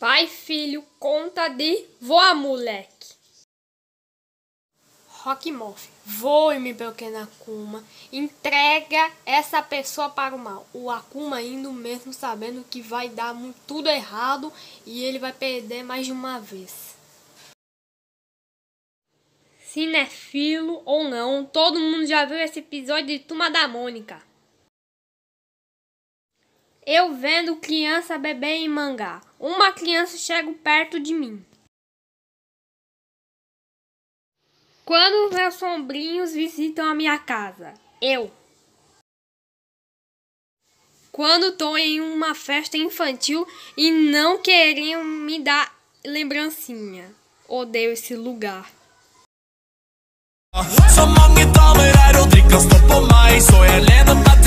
Pai, filho, conta de voa, moleque. Rockmorph, voe-me, pequeno Akuma. Entrega essa pessoa para o mal. O Akuma indo mesmo sabendo que vai dar tudo errado e ele vai perder mais de uma vez. Cinefilo é ou não, todo mundo já viu esse episódio de Turma da Mônica. Eu vendo criança beber em mangá. Uma criança chega perto de mim. Quando meus sombrinhos visitam a minha casa, eu. Quando estou em uma festa infantil e não querem me dar lembrancinha. Odeio esse lugar. Så mange damer